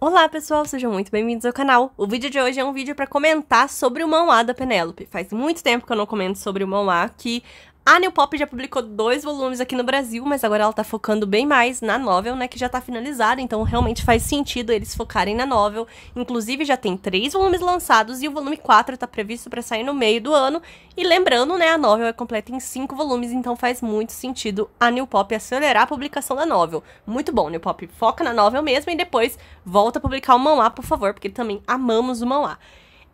Olá pessoal, sejam muito bem-vindos ao canal. O vídeo de hoje é um vídeo para comentar sobre o A da Penélope. Faz muito tempo que eu não comento sobre o A, que a New Pop já publicou dois volumes aqui no Brasil, mas agora ela tá focando bem mais na novel, né? Que já tá finalizada, então realmente faz sentido eles focarem na novel. Inclusive, já tem três volumes lançados e o volume 4 tá previsto para sair no meio do ano. E lembrando, né, a novel é completa em cinco volumes, então faz muito sentido a New Pop acelerar a publicação da novel. Muito bom, New Pop. Foca na novel mesmo e depois volta a publicar o manhwa, por favor, porque também amamos o manhwa.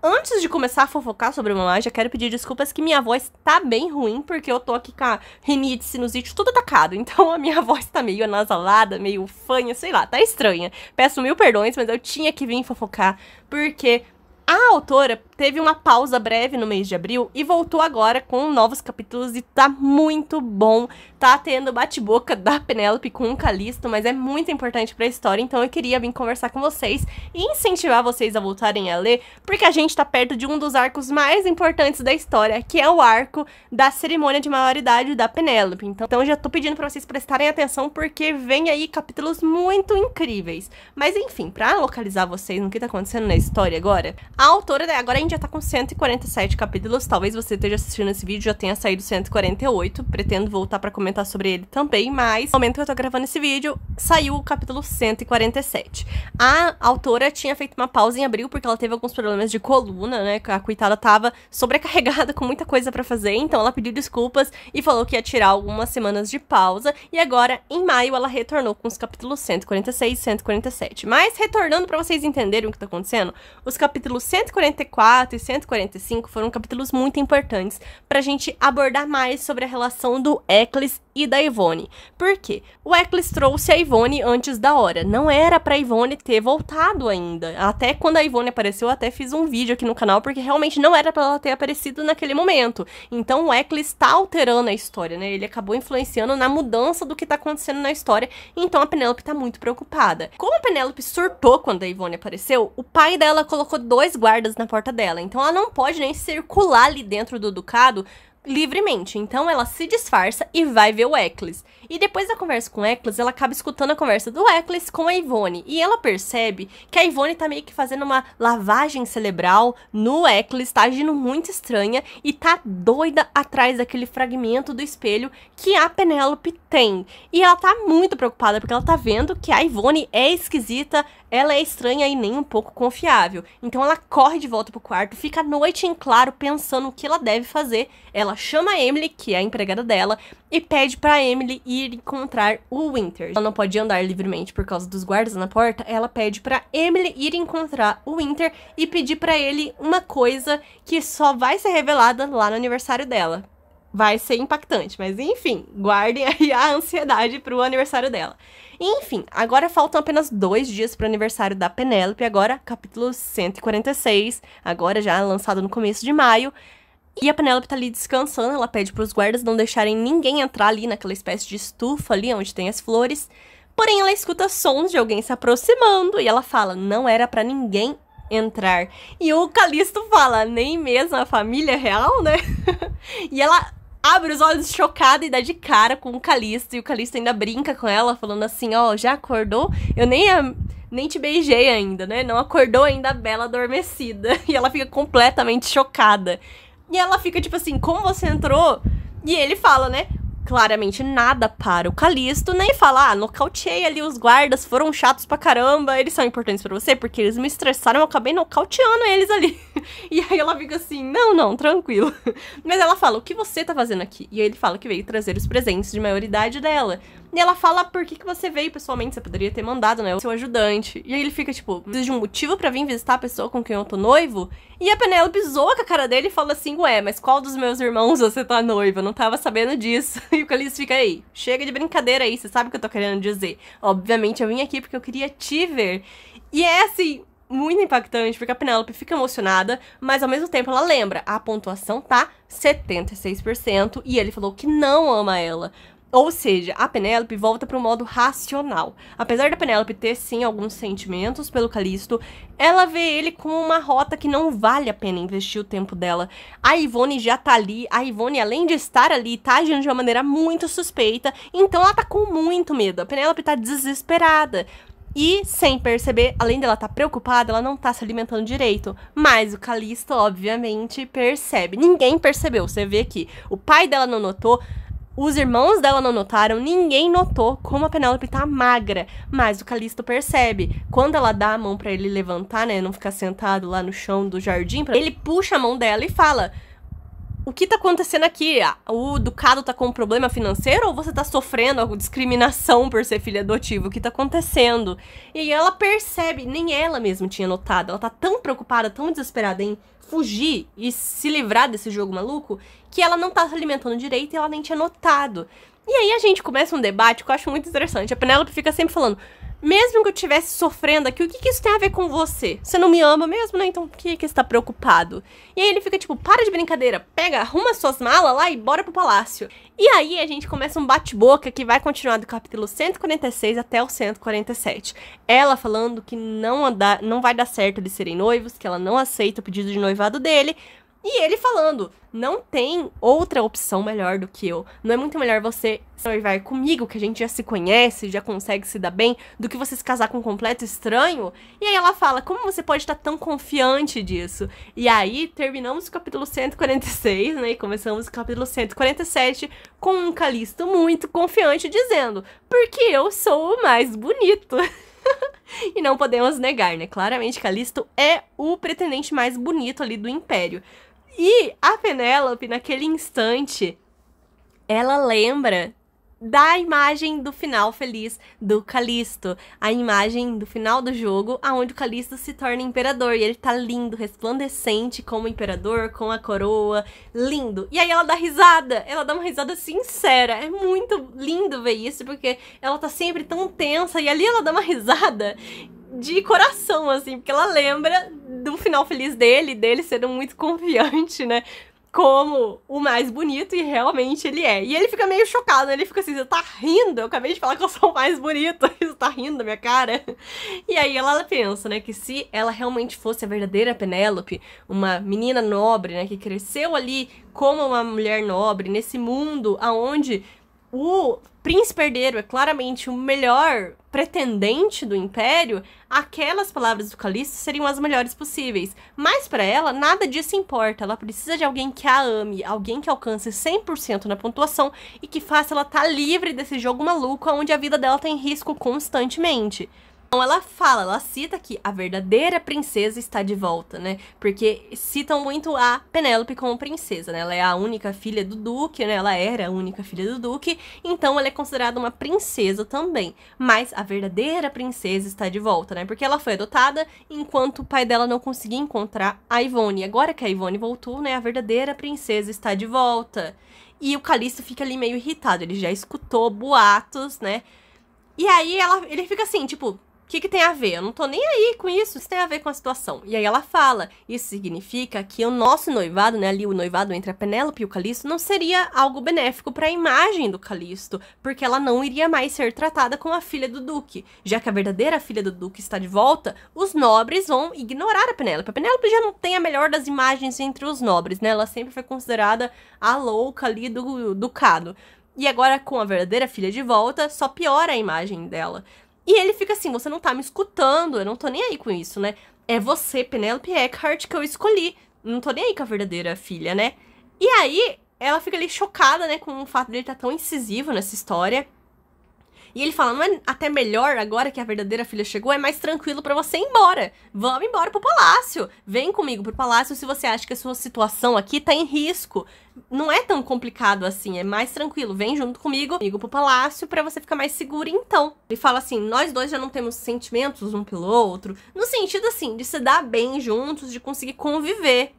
Antes de começar a fofocar sobre mamãe, já quero pedir desculpas que minha voz tá bem ruim, porque eu tô aqui com a rinite, sinusite, tudo atacado. Então a minha voz tá meio anasalada, meio fanha, sei lá, tá estranha. Peço mil perdões, mas eu tinha que vir fofocar, porque a autora teve uma pausa breve no mês de abril e voltou agora com novos capítulos e tá muito bom. Tá tendo bate-boca da Penélope com o Calisto, mas é muito importante para a história, então eu queria vir conversar com vocês e incentivar vocês a voltarem a ler, porque a gente tá perto de um dos arcos mais importantes da história, que é o arco da cerimônia de maioridade da Penélope. Então, então já tô pedindo para vocês prestarem atenção porque vem aí capítulos muito incríveis. Mas enfim, para localizar vocês no que tá acontecendo na história agora, a autora né, agora é Mind já tá com 147 capítulos, talvez você esteja assistindo esse vídeo já tenha saído 148, pretendo voltar para comentar sobre ele também, mas no momento que eu tô gravando esse vídeo, saiu o capítulo 147. A autora tinha feito uma pausa em abril porque ela teve alguns problemas de coluna, né? A coitada tava sobrecarregada com muita coisa para fazer, então ela pediu desculpas e falou que ia tirar algumas semanas de pausa e agora em maio ela retornou com os capítulos 146 e 147. Mas retornando para vocês entenderem o que tá acontecendo, os capítulos 144 e 145 foram capítulos muito importantes pra gente abordar mais sobre a relação do Eccles e da Ivone. Por quê? O Eccles trouxe a Ivone antes da hora. Não era pra Ivone ter voltado ainda. Até quando a Ivone apareceu, eu até fiz um vídeo aqui no canal, porque realmente não era pra ela ter aparecido naquele momento. Então o Eccles tá alterando a história, né? Ele acabou influenciando na mudança do que tá acontecendo na história. Então a Penélope tá muito preocupada. Como a Penélope surtou quando a Ivone apareceu, o pai dela colocou dois guardas na porta dela. Então ela não pode nem circular ali dentro do ducado livremente. Então ela se disfarça e vai ver o Eccles. E depois da conversa com o Eccles, ela acaba escutando a conversa do Eccles com a Ivone. E ela percebe que a Ivone tá meio que fazendo uma lavagem cerebral no Eccles, tá agindo muito estranha e tá doida atrás daquele fragmento do espelho que a Penélope tem. E ela tá muito preocupada porque ela tá vendo que a Ivone é esquisita, ela é estranha e nem um pouco confiável. Então ela corre de volta pro quarto, fica a noite em claro pensando o que ela deve fazer. Ela chama a Emily, que é a empregada dela, e pede para Emily ir encontrar o Winter. Ela não pode andar livremente por causa dos guardas na porta. Ela pede para Emily ir encontrar o Winter e pedir para ele uma coisa que só vai ser revelada lá no aniversário dela. Vai ser impactante, mas enfim, guardem aí a ansiedade pro aniversário dela. Enfim, agora faltam apenas dois dias para o aniversário da Penélope, agora capítulo 146, agora já lançado no começo de maio. E a Penélope tá ali descansando, ela pede para os guardas não deixarem ninguém entrar ali naquela espécie de estufa ali onde tem as flores. Porém, ela escuta sons de alguém se aproximando e ela fala: "Não era para ninguém entrar". E o Calisto fala: "Nem mesmo a família real, né?" e ela abre os olhos chocada e dá de cara com o Calisto e o Calisto ainda brinca com ela falando assim: "Ó, oh, já acordou? Eu nem a nem te beijei ainda, né? Não acordou ainda a Bela adormecida. E ela fica completamente chocada. E ela fica tipo assim: como você entrou? E ele fala, né? Claramente nada para o Calisto, nem fala, ah, nocauteei ali os guardas, foram chatos pra caramba, eles são importantes para você porque eles me estressaram, eu acabei nocauteando eles ali. E aí ela fica assim, não, não, tranquilo. Mas ela fala, o que você tá fazendo aqui? E aí ele fala que veio trazer os presentes de maioridade dela. E ela fala, por que, que você veio pessoalmente? Você poderia ter mandado, né, o seu ajudante. E aí ele fica, tipo, precisa de um motivo para vir visitar a pessoa com quem eu tô noivo? E a Penélope zoa com a cara dele e fala assim, ué, mas qual dos meus irmãos você tá noiva? Eu não tava sabendo disso. E o Calice fica aí, chega de brincadeira aí, você sabe o que eu tô querendo dizer. Obviamente eu vim aqui porque eu queria te ver. E é assim, muito impactante, porque a Penélope fica emocionada, mas ao mesmo tempo ela lembra, a pontuação tá 76% e ele falou que não ama ela. Ou seja, a Penélope volta para o modo racional. Apesar da Penélope ter sim alguns sentimentos pelo Calisto, ela vê ele como uma rota que não vale a pena investir o tempo dela. A Ivone já tá ali, a Ivone além de estar ali, tá agindo de uma maneira muito suspeita, então ela tá com muito medo. A Penélope tá desesperada. E, sem perceber, além dela estar tá preocupada, ela não está se alimentando direito. Mas o Calisto, obviamente, percebe. Ninguém percebeu, você vê aqui. O pai dela não notou, os irmãos dela não notaram, ninguém notou como a Penélope tá magra, mas o Calisto percebe. Quando ela dá a mão para ele levantar, né, não ficar sentado lá no chão do jardim, ele puxa a mão dela e fala: o que tá acontecendo aqui? O Ducado tá com um problema financeiro ou você tá sofrendo alguma discriminação por ser filha adotiva? O que tá acontecendo? E ela percebe, nem ela mesma tinha notado. Ela tá tão preocupada, tão desesperada em fugir e se livrar desse jogo maluco, que ela não tá se alimentando direito e ela nem tinha notado. E aí a gente começa um debate que eu acho muito interessante. A Penélope fica sempre falando: mesmo que eu estivesse sofrendo aqui, o que, que isso tem a ver com você? Você não me ama mesmo, né? Então por que, que você tá preocupado? E aí ele fica tipo, para de brincadeira, pega, arruma suas malas lá e bora pro palácio. E aí a gente começa um bate-boca que vai continuar do capítulo 146 até o 147. Ela falando que não, andar, não vai dar certo eles serem noivos, que ela não aceita o pedido de noivado dele, e ele falando: não tem outra opção melhor do que eu. Não é muito melhor você noivar comigo, que a gente já se conhece, já consegue se dar bem, do que você se casar com um completo estranho? E aí ela fala: como você pode estar tão confiante disso? E aí terminamos o capítulo 146, né? E começamos o capítulo 147 com um Calisto muito confiante dizendo: porque eu sou o mais bonito. e não podemos negar, né? Claramente Calisto é o pretendente mais bonito ali do Império. E a Penélope, naquele instante, ela lembra da imagem do final feliz do Calisto, a imagem do final do jogo, aonde o Calisto se torna imperador e ele tá lindo, resplandecente como imperador, com a coroa, lindo. E aí ela dá risada, ela dá uma risada sincera. É muito lindo ver isso porque ela tá sempre tão tensa e ali ela dá uma risada de coração, assim, porque ela lembra do final feliz dele, dele sendo muito confiante, né? Como o mais bonito, e realmente ele é. E ele fica meio chocado, né? ele fica assim: você tá rindo? Eu acabei de falar que eu sou o mais bonito, você tá rindo da minha cara? E aí ela pensa, né, que se ela realmente fosse a verdadeira Penélope, uma menina nobre, né, que cresceu ali como uma mulher nobre, nesse mundo aonde o príncipe herdeiro é claramente o melhor pretendente do império, aquelas palavras do Calixto seriam as melhores possíveis. Mas para ela, nada disso importa. Ela precisa de alguém que a ame, alguém que alcance 100% na pontuação e que faça ela estar tá livre desse jogo maluco onde a vida dela tem tá risco constantemente. Então ela fala, ela cita que a verdadeira princesa está de volta, né? Porque citam muito a Penélope como princesa, né? Ela é a única filha do duque, né? Ela era a única filha do duque, então ela é considerada uma princesa também. Mas a verdadeira princesa está de volta, né? Porque ela foi adotada enquanto o pai dela não conseguia encontrar a Ivone. agora que a Ivone voltou, né? A verdadeira princesa está de volta. E o Calixto fica ali meio irritado, ele já escutou boatos, né? E aí ela, ele fica assim, tipo, o que, que, tem a ver? Eu não tô nem aí com isso, isso tem a ver com a situação. E aí ela fala: isso significa que o nosso noivado, né? Ali o noivado entre a Penélope e o Calisto, não seria algo benéfico para a imagem do Calisto, porque ela não iria mais ser tratada como a filha do Duque. Já que a verdadeira filha do Duque está de volta, os nobres vão ignorar a Penélope. A Penélope já não tem a melhor das imagens entre os nobres, né? Ela sempre foi considerada a louca ali do ducado. E agora, com a verdadeira filha de volta, só piora a imagem dela. E ele fica assim: você não tá me escutando, eu não tô nem aí com isso, né? É você, Penelope Eckhart, que eu escolhi. Não tô nem aí com a verdadeira filha, né? E aí, ela fica ali chocada, né, com o fato dele estar tá tão incisivo nessa história. E ele fala: não é até melhor agora que a verdadeira filha chegou, é mais tranquilo para você ir embora. Vamos embora pro palácio. Vem comigo pro palácio se você acha que a sua situação aqui tá em risco. Não é tão complicado assim, é mais tranquilo. Vem junto comigo, comigo pro palácio para você ficar mais seguro então. Ele fala assim: nós dois já não temos sentimentos um pelo outro, no sentido assim de se dar bem juntos, de conseguir conviver.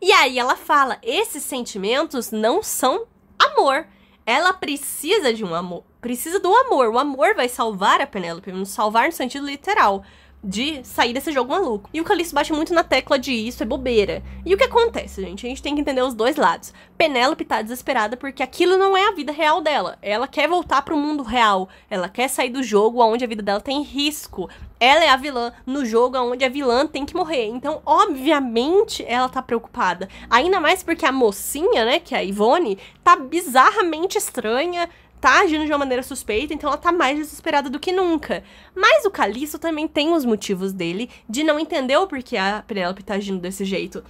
E aí ela fala: esses sentimentos não são amor. Ela precisa de um amor precisa do amor. O amor vai salvar a Penélope, salvar no sentido literal. De sair desse jogo maluco. E o Calixto bate muito na tecla de isso é bobeira. E o que acontece, gente? A gente tem que entender os dois lados. Penélope tá desesperada porque aquilo não é a vida real dela. Ela quer voltar pro mundo real. Ela quer sair do jogo onde a vida dela tem risco. Ela é a vilã no jogo onde a vilã tem que morrer. Então, obviamente, ela tá preocupada. Ainda mais porque a mocinha, né, que é a Ivone, tá bizarramente estranha, tá agindo de uma maneira suspeita, então ela tá mais desesperada do que nunca. Mas o Caliço também tem os motivos dele de não entender o porquê a Penélope tá agindo desse jeito.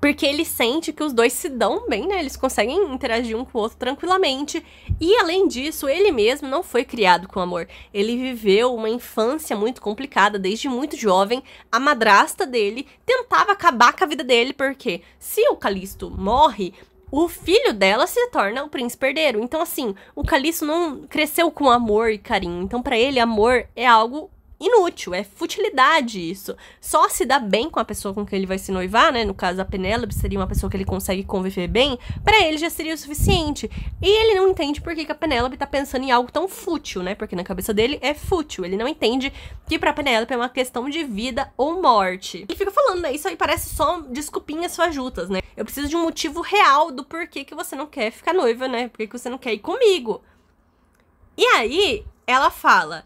Porque ele sente que os dois se dão bem, né? Eles conseguem interagir um com o outro tranquilamente. E além disso, ele mesmo não foi criado com amor. Ele viveu uma infância muito complicada desde muito jovem. A madrasta dele tentava acabar com a vida dele, porque se o Calisto morre, o filho dela se torna o príncipe herdeiro. Então, assim, o Caliço não cresceu com amor e carinho. Então, para ele, amor é algo inútil, é futilidade isso. Só se dá bem com a pessoa com quem ele vai se noivar, né? No caso, a Penélope seria uma pessoa que ele consegue conviver bem, para ele já seria o suficiente. E ele não entende por que, que a Penélope tá pensando em algo tão fútil, né? Porque na cabeça dele é fútil. Ele não entende que pra Penélope é uma questão de vida ou morte. Ele fica falando, né? Isso aí parece só desculpinhas fajutas, né? Eu preciso de um motivo real do porquê que você não quer ficar noiva, né? Por que, que você não quer ir comigo? E aí, ela fala: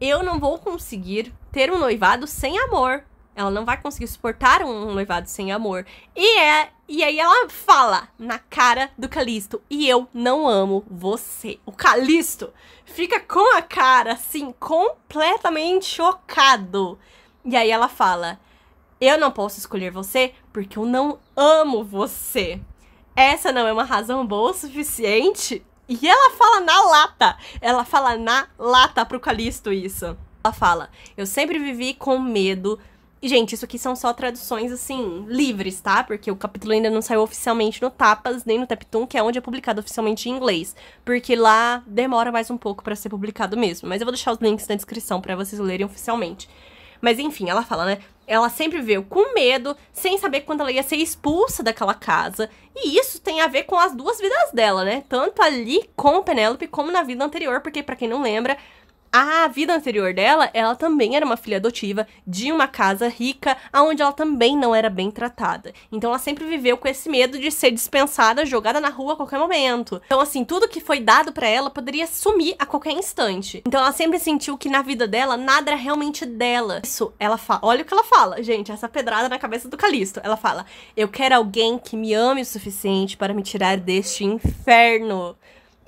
eu não vou conseguir ter um noivado sem amor. Ela não vai conseguir suportar um noivado sem amor. E é, e aí ela fala na cara do Calisto, e eu não amo você. O Calisto fica com a cara assim completamente chocado. E aí ela fala: "Eu não posso escolher você porque eu não amo você." Essa não é uma razão boa o suficiente e ela fala na lata. Ela fala na lata pro Calisto isso. Ela fala: Eu sempre vivi com medo. E, gente, isso aqui são só traduções, assim, livres, tá? Porque o capítulo ainda não saiu oficialmente no Tapas, nem no Taptoon, que é onde é publicado oficialmente em inglês. Porque lá demora mais um pouco para ser publicado mesmo. Mas eu vou deixar os links na descrição para vocês lerem oficialmente. Mas enfim, ela fala, né? Ela sempre veio com medo, sem saber quando ela ia ser expulsa daquela casa. E isso tem a ver com as duas vidas dela, né? Tanto ali com Penélope como na vida anterior, porque para quem não lembra, a vida anterior dela, ela também era uma filha adotiva de uma casa rica, aonde ela também não era bem tratada. Então ela sempre viveu com esse medo de ser dispensada, jogada na rua a qualquer momento. Então assim, tudo que foi dado para ela poderia sumir a qualquer instante. Então ela sempre sentiu que na vida dela nada era realmente dela. Isso, ela fala, olha o que ela fala, gente, essa pedrada na cabeça do Calisto. Ela fala: "Eu quero alguém que me ame o suficiente para me tirar deste inferno."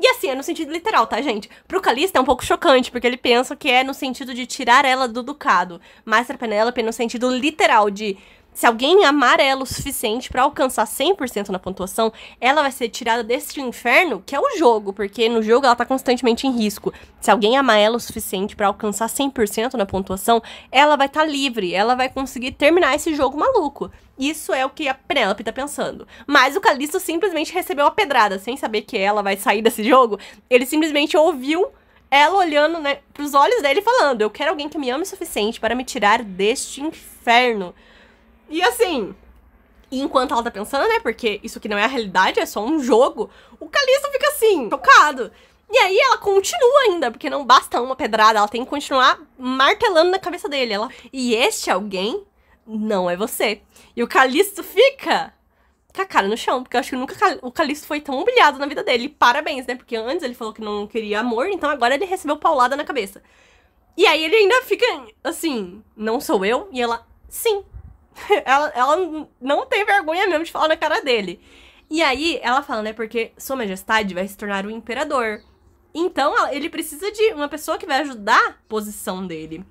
E assim, é no sentido literal, tá, gente? Pro Calista é um pouco chocante, porque ele pensa que é no sentido de tirar ela do ducado. Mas pra Penélope é no sentido literal de se alguém amar ela o suficiente para alcançar 100% na pontuação, ela vai ser tirada deste inferno que é o jogo, porque no jogo ela tá constantemente em risco. Se alguém amar ela o suficiente para alcançar 100% na pontuação, ela vai estar tá livre, ela vai conseguir terminar esse jogo maluco. Isso é o que a Penélope tá pensando. Mas o Calisto simplesmente recebeu uma pedrada, sem saber que ela vai sair desse jogo. Ele simplesmente ouviu ela olhando né, pros olhos dele falando: Eu quero alguém que me ame o suficiente para me tirar deste inferno. E assim, enquanto ela tá pensando, né? Porque isso aqui não é a realidade, é só um jogo. O Calisto fica assim, chocado. E aí ela continua ainda, porque não basta uma pedrada, ela tem que continuar martelando na cabeça dele. Ela, e este alguém não é você. E o Calisto fica com a cara no chão, porque eu acho que nunca o Calisto foi tão humilhado na vida dele. Parabéns, né? Porque antes ele falou que não queria amor, então agora ele recebeu paulada na cabeça. E aí ele ainda fica assim, não sou eu? E ela, sim, ela, ela não tem vergonha mesmo de falar na cara dele. E aí ela fala, né? Porque Sua Majestade vai se tornar o imperador. Então ele precisa de uma pessoa que vai ajudar a posição dele.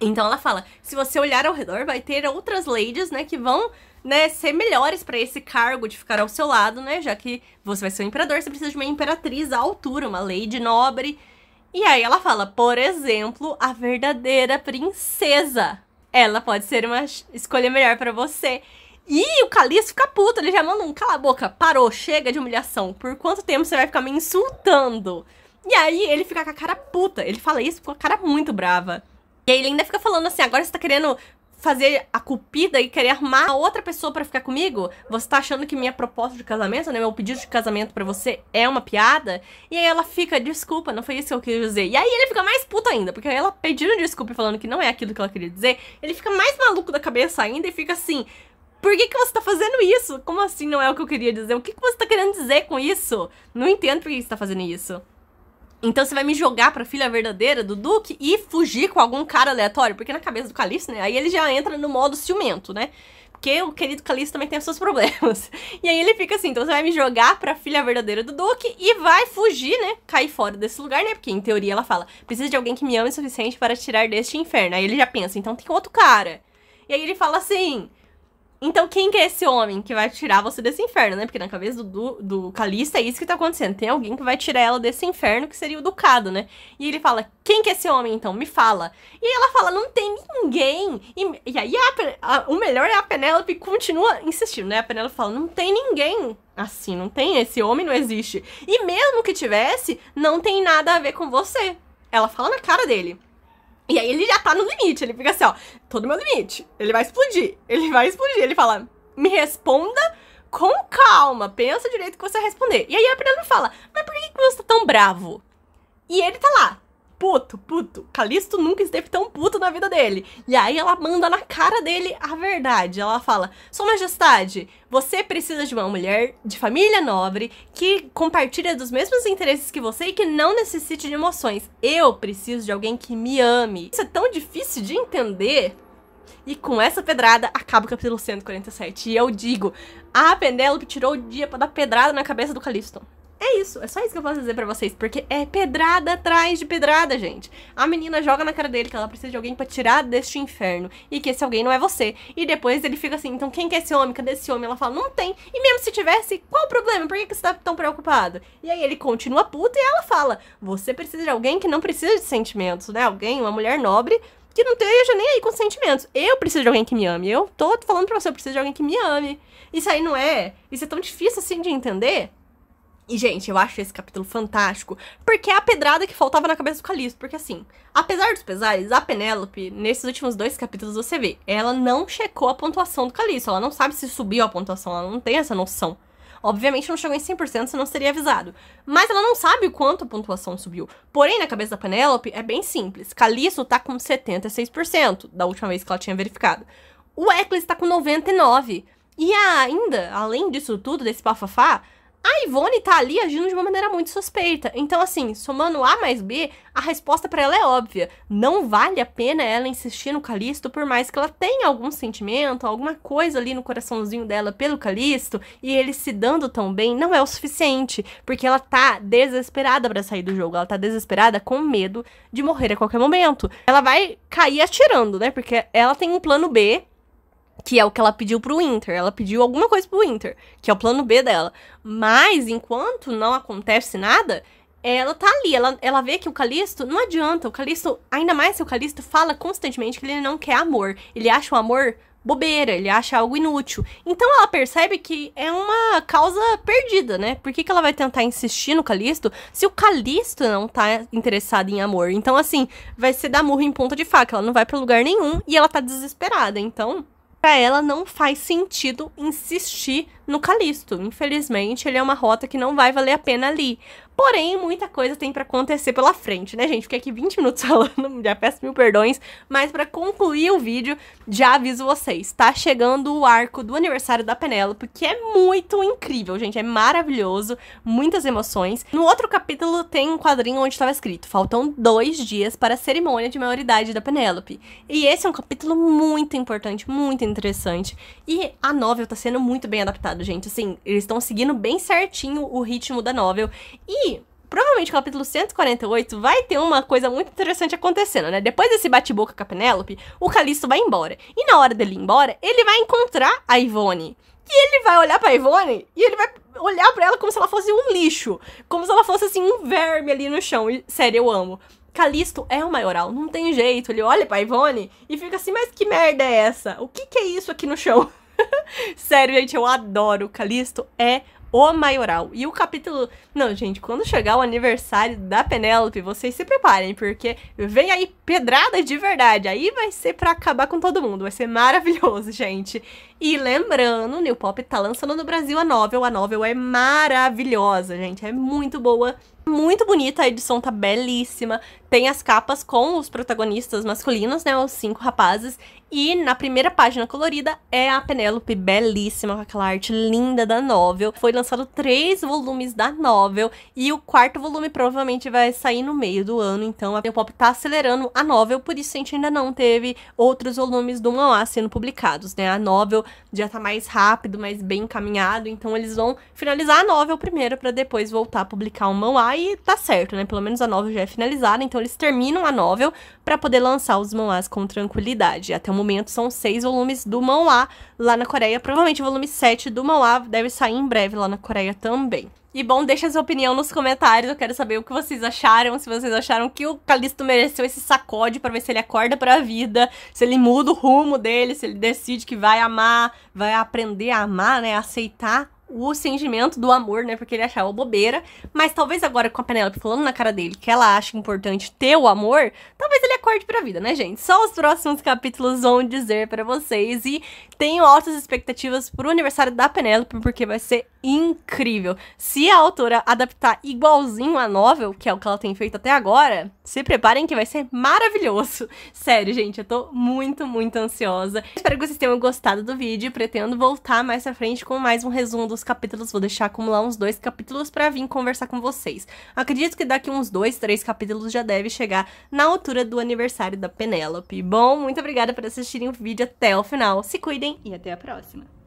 Então ela fala: se você olhar ao redor, vai ter outras ladies, né, que vão né, ser melhores para esse cargo de ficar ao seu lado, né? Já que você vai ser um imperador, você precisa de uma imperatriz à altura, uma lady nobre. E aí ela fala, por exemplo, a verdadeira princesa ela pode ser uma escolha melhor para você. E o Calixto fica puto, ele já manda um cala a boca, parou, chega de humilhação. Por quanto tempo você vai ficar me insultando? E aí ele fica com a cara puta, ele fala isso com a cara muito brava. E aí ele ainda fica falando assim, agora você tá querendo fazer a culpida e querer armar outra pessoa para ficar comigo? Você tá achando que minha proposta de casamento, né, meu pedido de casamento para você é uma piada? E aí ela fica, desculpa, não foi isso que eu queria dizer. E aí ele fica mais puto ainda, porque ela pedindo desculpa e falando que não é aquilo que ela queria dizer, ele fica mais maluco da cabeça ainda e fica assim: por que, que você tá fazendo isso? Como assim não é o que eu queria dizer? O que, que você tá querendo dizer com isso? Não entendo por que você tá fazendo isso. Então você vai me jogar pra filha verdadeira do Duque e fugir com algum cara aleatório? Porque na cabeça do Calixto, né? Aí ele já entra no modo ciumento, né? Porque o querido Calixto também tem os seus problemas. E aí ele fica assim, então você vai me jogar pra filha verdadeira do Duque e vai fugir, né? Cair fora desse lugar, né? Porque em teoria ela fala, precisa de alguém que me ame o suficiente para tirar deste inferno. Aí ele já pensa, então tem outro cara. E aí ele fala assim, então, quem que é esse homem que vai tirar você desse inferno, né? Porque na cabeça do, do, do Calista é isso que tá acontecendo. Tem alguém que vai tirar ela desse inferno, que seria o Ducado, né? E ele fala, quem que é esse homem, então? Me fala. E ela fala, não tem ninguém. E, e aí, a, a, o melhor é a Penélope continua insistindo, né? A Penélope fala, não tem ninguém assim, não tem, esse homem não existe. E mesmo que tivesse, não tem nada a ver com você. Ela fala na cara dele. E aí ele já tá no limite, ele fica assim, ó, todo meu limite. Ele vai explodir, ele vai explodir. Ele fala, me responda com calma, pensa direito que você vai responder. E aí a Penélope fala, mas por que você tá tão bravo? E ele tá lá, puto, puto. Calisto nunca esteve tão puto na vida dele. E aí ela manda na cara dele a verdade. Ela fala: Sua Majestade, você precisa de uma mulher de família nobre que compartilha dos mesmos interesses que você e que não necessite de emoções. Eu preciso de alguém que me ame. Isso é tão difícil de entender. E com essa pedrada acaba o capítulo 147. E eu digo: a ah, Penélope tirou o dia para dar pedrada na cabeça do Calisto. É isso, é só isso que eu posso dizer para vocês, porque é pedrada atrás de pedrada, gente. A menina joga na cara dele que ela precisa de alguém para tirar deste inferno e que esse alguém não é você. E depois ele fica assim, então quem que é esse homem? Cadê esse homem? Ela fala, não tem. E mesmo se tivesse, qual o problema? Por que, que você tá tão preocupado? E aí ele continua puto e ela fala, você precisa de alguém que não precisa de sentimentos, né? Alguém, uma mulher nobre, que não esteja nem aí com sentimentos. Eu preciso de alguém que me ame. Eu tô falando pra você, eu preciso de alguém que me ame. Isso aí não é. Isso é tão difícil assim de entender. E, gente, eu acho esse capítulo fantástico, porque é a pedrada que faltava na cabeça do Calisto, Porque, assim, apesar dos pesares, a Penélope, nesses últimos dois capítulos, você vê, ela não checou a pontuação do Calisto. Ela não sabe se subiu a pontuação, ela não tem essa noção. Obviamente não chegou em 100%, senão seria avisado. Mas ela não sabe o quanto a pontuação subiu. Porém, na cabeça da Penélope, é bem simples. Caliço tá com 76%, da última vez que ela tinha verificado. O Eccles tá com 99%. E ah, ainda, além disso tudo, desse pafafá, a Ivone tá ali agindo de uma maneira muito suspeita. Então, assim, somando A mais B, a resposta para ela é óbvia. Não vale a pena ela insistir no Calisto, por mais que ela tenha algum sentimento, alguma coisa ali no coraçãozinho dela pelo Calisto, e ele se dando tão bem, não é o suficiente. Porque ela tá desesperada para sair do jogo. Ela tá desesperada com medo de morrer a qualquer momento. Ela vai cair atirando, né? Porque ela tem um plano B que é o que ela pediu pro Winter. Ela pediu alguma coisa pro Winter, que é o plano B dela. Mas enquanto não acontece nada, ela tá ali. Ela, ela vê que o Calisto não adianta. O Calisto, ainda mais se o Calisto fala constantemente que ele não quer amor. Ele acha o amor bobeira, ele acha algo inútil. Então ela percebe que é uma causa perdida, né? Por que, que ela vai tentar insistir no Calisto se o Calisto não tá interessado em amor? Então, assim, vai ser dar murro em ponta de faca. Ela não vai para lugar nenhum e ela tá desesperada. Então para ela não faz sentido insistir no Calisto. Infelizmente, ele é uma rota que não vai valer a pena ali. Porém, muita coisa tem para acontecer pela frente, né, gente? Fiquei aqui 20 minutos falando, já peço mil perdões, mas para concluir o vídeo, já aviso vocês, tá chegando o arco do aniversário da Penélope, que é muito incrível, gente, é maravilhoso, muitas emoções. No outro capítulo tem um quadrinho onde estava escrito, faltam dois dias para a cerimônia de maioridade da Penélope. E esse é um capítulo muito importante, muito interessante, e a novel tá sendo muito bem adaptada apaixonado, gente. Assim, eles estão seguindo bem certinho o ritmo da novel. E provavelmente o capítulo 148 vai ter uma coisa muito interessante acontecendo, né? Depois desse bate-boca com a Penélope, o Calisto vai embora. E na hora dele ir embora, ele vai encontrar a Ivone. E ele vai olhar pra Ivone e ele vai olhar para ela como se ela fosse um lixo. Como se ela fosse, assim, um verme ali no chão. E, sério, eu amo. Calisto é o maioral, não tem jeito. Ele olha pra Ivone e fica assim, mas que merda é essa? O que que é isso aqui no chão? Sério, gente, eu adoro. O Calisto é o maioral. E o capítulo. Não, gente, quando chegar o aniversário da Penélope, vocês se preparem, porque vem aí pedrada de verdade. Aí vai ser para acabar com todo mundo. Vai ser maravilhoso, gente. E lembrando, New Pop tá lançando no Brasil a novel. A novel é maravilhosa, gente. É muito boa muito bonita, a edição tá belíssima. Tem as capas com os protagonistas masculinos, né? Os cinco rapazes. E na primeira página colorida é a Penélope, belíssima, com aquela arte linda da novel. Foi lançado três volumes da novel. E o quarto volume provavelmente vai sair no meio do ano. Então a Pop tá acelerando a novel, por isso a gente ainda não teve outros volumes do Mauá sendo publicados, né? A novel já tá mais rápido, mais bem encaminhado. Então eles vão finalizar a novel primeiro para depois voltar a publicar o Mauá e tá certo, né? Pelo menos a novel já é finalizada, então eles terminam a novel para poder lançar os manhwas com tranquilidade. Até o momento são seis volumes do manhwa lá na Coreia, provavelmente o volume 7 do manhwa deve sair em breve lá na Coreia também. E bom, deixa sua opinião nos comentários. Eu quero saber o que vocês acharam. Se vocês acharam que o Calisto mereceu esse sacode para ver se ele acorda para a vida, se ele muda o rumo dele, se ele decide que vai amar, vai aprender a amar, né, aceitar o sentimento do amor, né? Porque ele achava bobeira. Mas talvez agora com a Penélope falando na cara dele que ela acha importante ter o amor, talvez ele acorde pra vida, né, gente? Só os próximos capítulos vão dizer para vocês. E tenho altas expectativas pro aniversário da Penélope, porque vai ser incrível. Se a autora adaptar igualzinho a novel, que é o que ela tem feito até agora, se preparem que vai ser maravilhoso. Sério, gente, eu tô muito, muito ansiosa. Espero que vocês tenham gostado do vídeo. Pretendo voltar mais pra frente com mais um resumo dos capítulos. Vou deixar acumular uns dois capítulos pra vir conversar com vocês. Acredito que daqui uns dois, três capítulos já deve chegar na altura do aniversário da Penélope. Bom, muito obrigada por assistirem o vídeo até o final. Se cuidem e até a próxima.